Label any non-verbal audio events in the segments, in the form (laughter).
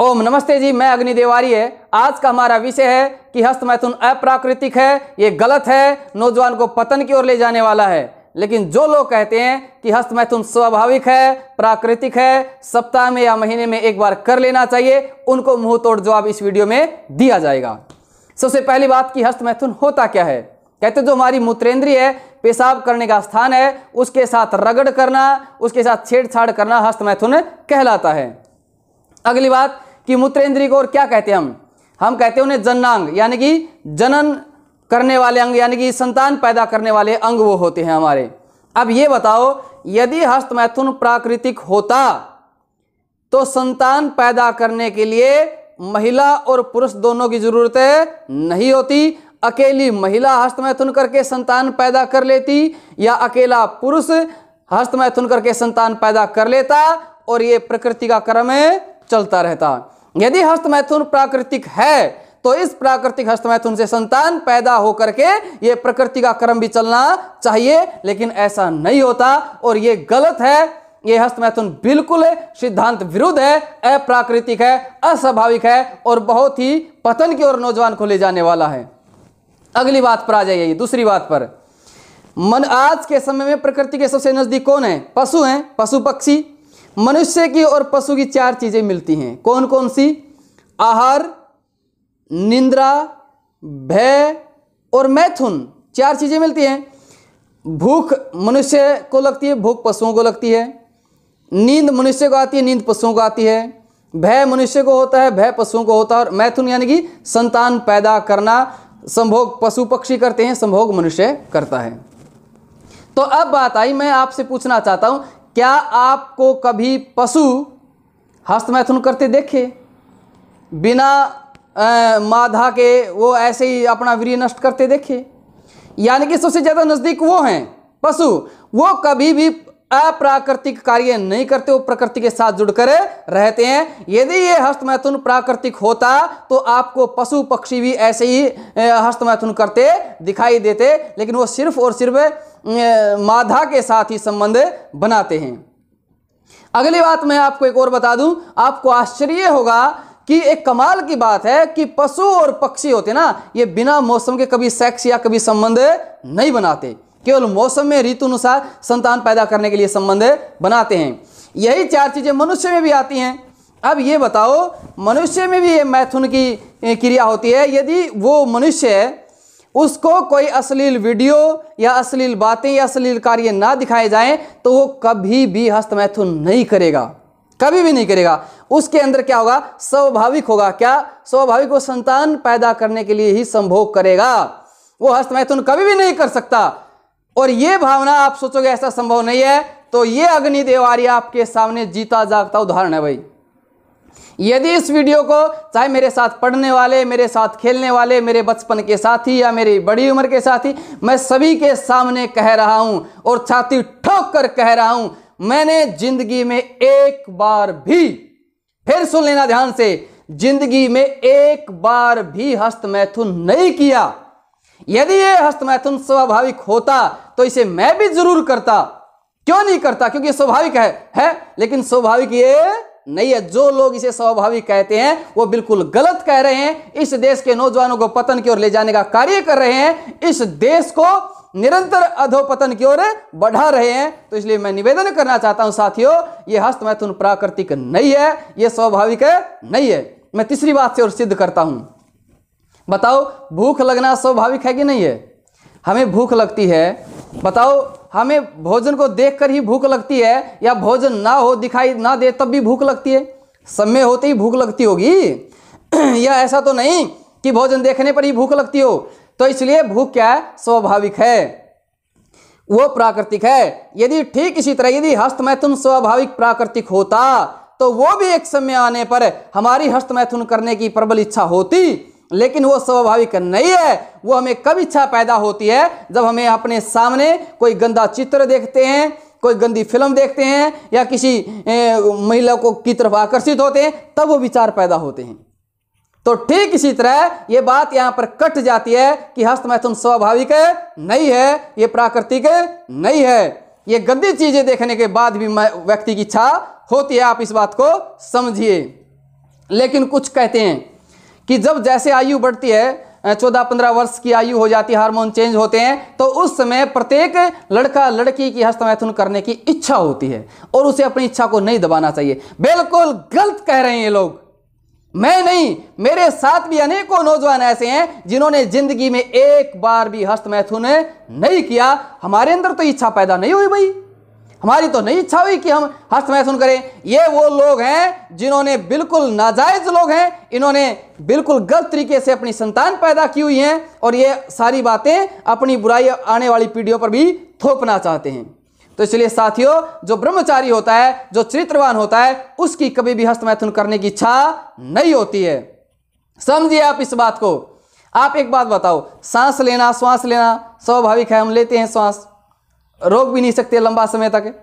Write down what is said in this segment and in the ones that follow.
ओम नमस्ते जी मैं अग्नि देवारी है आज का हमारा विषय है कि हस्त मैथुन अप्राकृतिक है ये गलत है नौजवान को पतन की ओर ले जाने वाला है लेकिन जो लोग कहते हैं कि हस्त मैथुन स्वाभाविक है प्राकृतिक है सप्ताह में या महीने में एक बार कर लेना चाहिए उनको मुंह तोड़ जवाब इस वीडियो में दिया जाएगा सबसे पहली बात कि हस्त मैथुन होता क्या है कहते जो हमारी मूत्रेंद्रीय है पेशाब करने का स्थान है उसके साथ रगड़ करना उसके साथ छेड़छाड़ करना हस्त मैथुन कहलाता है अगली बात कि मूत्रेंद्रिय को और क्या कहते हैं हम हम कहते हैं उन्हें जननांग यानी कि जनन करने वाले अंग यानी कि संतान पैदा करने वाले अंग वो होते हैं हमारे अब ये बताओ यदि हस्त मैथुन प्राकृतिक होता तो संतान पैदा करने के लिए महिला और पुरुष दोनों की जरूरत नहीं होती अकेली महिला हस्त मैथुन करके संतान पैदा कर लेती या अकेला पुरुष हस्त मैथुन करके संतान पैदा कर लेता और ये प्रकृति का क्रम चलता रहता यदि हस्तमैथुन प्राकृतिक है तो इस प्राकृतिक हस्तमैथुन से संतान पैदा होकर के ये प्रकृति का क्रम भी चलना चाहिए लेकिन ऐसा नहीं होता और ये गलत है ये हस्तमैथुन बिल्कुल सिद्धांत विरुद्ध है अप्राकृतिक है अस्वाभाविक है और बहुत ही पतन की ओर नौजवान को ले जाने वाला है अगली बात पर आ जाइए दूसरी बात पर मन आज के समय में प्रकृति के सबसे नज़दीक कौन है पशु हैं पशु पक्षी मनुष्य की और पशु की चार चीज़ें मिलती हैं कौन कौन सी आहार निंद्रा भय और मैथुन चार चीज़ें मिलती हैं भूख मनुष्य को लगती है भूख पशुओं को लगती है नींद मनुष्य को आती है नींद पशुओं को आती है भय मनुष्य को होता है भय पशुओं को होता है और मैथुन यानी कि संतान पैदा करना संभोग पशु पक्षी करते हैं संभोग मनुष्य करता है तो अब बात आई मैं आपसे पूछना चाहता हूं क्या आपको कभी पशु हस्तमैथुन करते देखे बिना माधा के वो ऐसे ही अपना वीर नष्ट करते देखे यानी कि सबसे ज़्यादा नज़दीक वो हैं पशु वो कभी भी अप्राकृतिक कार्य नहीं करते वो प्रकृति के साथ जुड़कर रहते हैं यदि ये हस्तमैथुन प्राकृतिक होता तो आपको पशु पक्षी भी ऐसे ही हस्तमैथुन करते दिखाई देते लेकिन वो सिर्फ और सिर्फ माधा के साथ ही संबंध बनाते हैं अगली बात मैं आपको एक और बता दूं आपको आश्चर्य होगा कि एक कमाल की बात है कि पशु और पक्षी होते ना ये बिना मौसम के कभी सेक्स या कभी संबंध नहीं बनाते केवल मौसम में ऋतु अनुसार संतान पैदा करने के लिए संबंध बनाते हैं यही चार चीज़ें मनुष्य में भी आती हैं अब ये बताओ मनुष्य में भी ये मैथुन की क्रिया होती है यदि वो मनुष्य उसको कोई अश्लील वीडियो या अश्लील बातें या अश्लील कार्य ना दिखाए जाए तो वो कभी भी हस्तमैथुन नहीं करेगा कभी भी नहीं करेगा उसके अंदर क्या होगा स्वाभाविक होगा क्या स्वाभाविक वो संतान पैदा करने के लिए ही संभोग करेगा वो हस्तमैथुन कभी भी नहीं कर सकता और ये भावना आप सोचोगे ऐसा संभव नहीं है तो ये अग्नि देवारी आपके सामने जीता जागता उदाहरण है भाई यदि इस वीडियो को चाहे मेरे साथ पढ़ने वाले मेरे साथ खेलने वाले मेरे बचपन के साथी या मेरी बड़ी उम्र के साथी मैं सभी के सामने कह रहा हूं और छाती ठोक कर कह रहा हूं मैंने जिंदगी में एक बार भी फिर सुन लेना ध्यान से जिंदगी में एक बार भी हस्त मैथुन नहीं किया यदि यह हस्त मैथुन स्वाभाविक होता तो इसे मैं भी जरूर करता क्यों नहीं करता क्योंकि स्वाभाविक है है लेकिन स्वाभाविक ये नहीं है जो लोग इसे स्वाभाविक कहते हैं वो बिल्कुल गलत कह रहे हैं इस देश के नौजवानों को पतन की ओर ले जाने का कार्य कर रहे हैं इस देश को निरंतर अधोपतन की ओर बढ़ा रहे हैं तो इसलिए मैं निवेदन करना चाहता हूं साथियों ये हस्त मैथुन प्राकृतिक नहीं है ये स्वाभाविक है नहीं है मैं तीसरी बात से और सिद्ध करता हूं बताओ भूख लगना स्वाभाविक है कि नहीं है हमें भूख लगती है बताओ हमें भोजन को देखकर ही भूख लगती है या भोजन ना हो दिखाई ना दे तब भी भूख लगती है समय होते ही भूख लगती होगी (clears throat) या ऐसा तो नहीं कि भोजन देखने पर ही भूख लगती हो तो इसलिए भूख क्या है स्वाभाविक है वो प्राकृतिक है यदि ठीक इसी तरह यदि हस्त मैथुन स्वाभाविक प्राकृतिक होता तो वो भी एक समय आने पर हमारी हस्त मैथुन करने की प्रबल इच्छा होती लेकिन वो स्वाभाविक नहीं है वो हमें कब इच्छा पैदा होती है जब हमें अपने सामने कोई गंदा चित्र देखते हैं कोई गंदी फिल्म देखते हैं या किसी महिला को की तरफ आकर्षित होते हैं तब वो विचार पैदा होते हैं तो ठीक इसी तरह ये बात यहाँ पर कट जाती है कि हस्तमैथुन स्वाभाविक नहीं है ये प्राकृतिक नहीं है ये गंदी चीज़ें देखने के बाद भी व्यक्ति की इच्छा होती है आप इस बात को समझिए लेकिन कुछ कहते हैं कि जब जैसे आयु बढ़ती है चौदह पंद्रह वर्ष की आयु हो जाती है हार्मोन चेंज होते हैं तो उस समय प्रत्येक लड़का लड़की की हस्तमैथुन करने की इच्छा होती है और उसे अपनी इच्छा को नहीं दबाना चाहिए बिल्कुल गलत कह रहे हैं ये लोग मैं नहीं मेरे साथ भी अनेकों नौजवान ऐसे हैं जिन्होंने जिंदगी में एक बार भी हस्तमैथुन नहीं किया हमारे अंदर तो इच्छा पैदा नहीं हुई भाई हमारी तो नहीं इच्छा हुई कि हम हस्त महसून करें ये वो लोग हैं जिन्होंने बिल्कुल नाजायज़ लोग हैं इन्होंने बिल्कुल गलत तरीके से अपनी संतान पैदा की हुई हैं और ये सारी बातें अपनी बुराई आने वाली पीढ़ियों पर भी थोपना चाहते हैं तो इसलिए साथियों जो ब्रह्मचारी होता है जो चरित्रवान होता है उसकी कभी भी हस्त मैथुन करने की इच्छा नहीं होती है समझिए आप इस बात को आप एक बात बताओ सांस लेना श्वास लेना स्वाभाविक है हम लेते हैं श्वास रोक भी नहीं सकते लंबा समय तक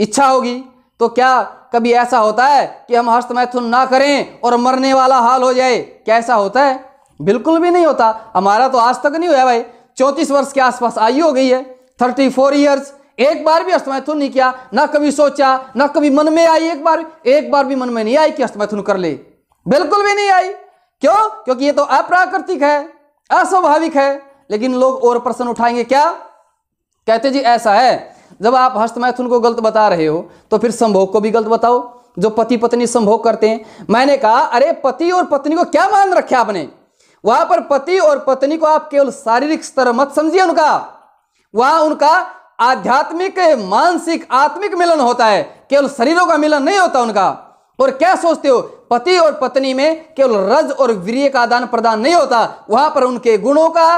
इच्छा होगी तो क्या कभी ऐसा होता है कि हम हस्त मैथुन ना करें और मरने वाला हाल हो जाए क्या ऐसा होता है बिल्कुल भी नहीं होता हमारा तो आज तक नहीं हुआ भाई चौंतीस वर्ष के आसपास आयु हो गई है थर्टी फोर ईयर्स एक बार भी अस्तमैथुन नहीं किया ना कभी सोचा ना कभी मन में आई एक बार एक बार भी मन में नहीं आई कि अस्तमैथुन कर ले बिल्कुल भी नहीं आई क्यों क्योंकि ये तो अप्राकृतिक है अस्वाभाविक है लेकिन लोग और प्रश्न उठाएंगे क्या कहते जी ऐसा है जब आप हस्तमैथुन को गलत बता रहे हो तो फिर संभोग को भी गलत बताओ जो पति पत्नी संभोग करते हैं मैंने कहा अरे पति और पत्नी को क्या मान रखा आपने वहां पर पति और पत्नी को आप केवल शारीरिक स्तर मत समझिए उनका वहां उनका आध्यात्मिक मानसिक आत्मिक मिलन होता है केवल शरीरों का मिलन नहीं होता उनका और क्या सोचते हो पति और पत्नी में केवल रज और वीर का आदान प्रदान नहीं होता वहां पर उनके गुणों का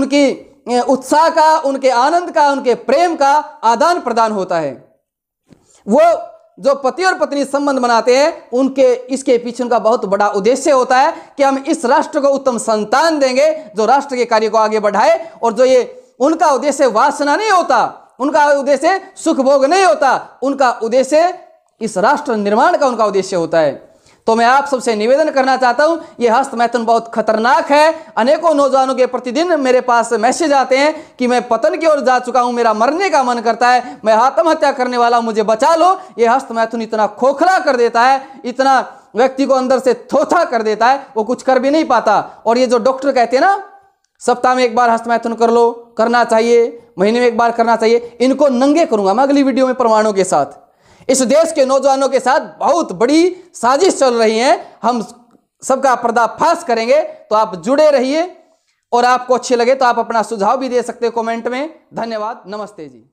उनकी उत्साह का उनके आनंद का उनके प्रेम का आदान प्रदान होता है वो जो पति और पत्नी संबंध बनाते हैं उनके इसके पीछे उनका बहुत बड़ा उद्देश्य होता है कि हम इस राष्ट्र को उत्तम संतान देंगे जो राष्ट्र के कार्य को आगे बढ़ाए और जो ये उनका उद्देश्य वासना नहीं होता उनका उद्देश्य सुख भोग नहीं होता उनका उद्देश्य इस राष्ट्र निर्माण का उनका उद्देश्य होता है तो मैं आप सबसे निवेदन करना चाहता हूं ये हस्त मैथुन बहुत खतरनाक है अनेकों नौजवानों के प्रतिदिन मेरे पास मैसेज आते हैं कि मैं पतन की ओर जा चुका हूं मेरा मरने का मन करता है मैं आत्महत्या करने वाला मुझे बचा लो ये हस्त मैथुन इतना खोखला कर देता है इतना व्यक्ति को अंदर से थोथा कर देता है वो कुछ कर भी नहीं पाता और ये जो डॉक्टर कहते हैं ना सप्ताह में एक बार हस्त मैथुन कर लो करना चाहिए महीने में एक बार करना चाहिए इनको नंगे करूंगा मैं अगली वीडियो में परमाणु के साथ इस देश के नौजवानों के साथ बहुत बड़ी साजिश चल रही है हम सबका पर्दाफाश करेंगे तो आप जुड़े रहिए और आपको अच्छे लगे तो आप अपना सुझाव भी दे सकते हैं कमेंट में धन्यवाद नमस्ते जी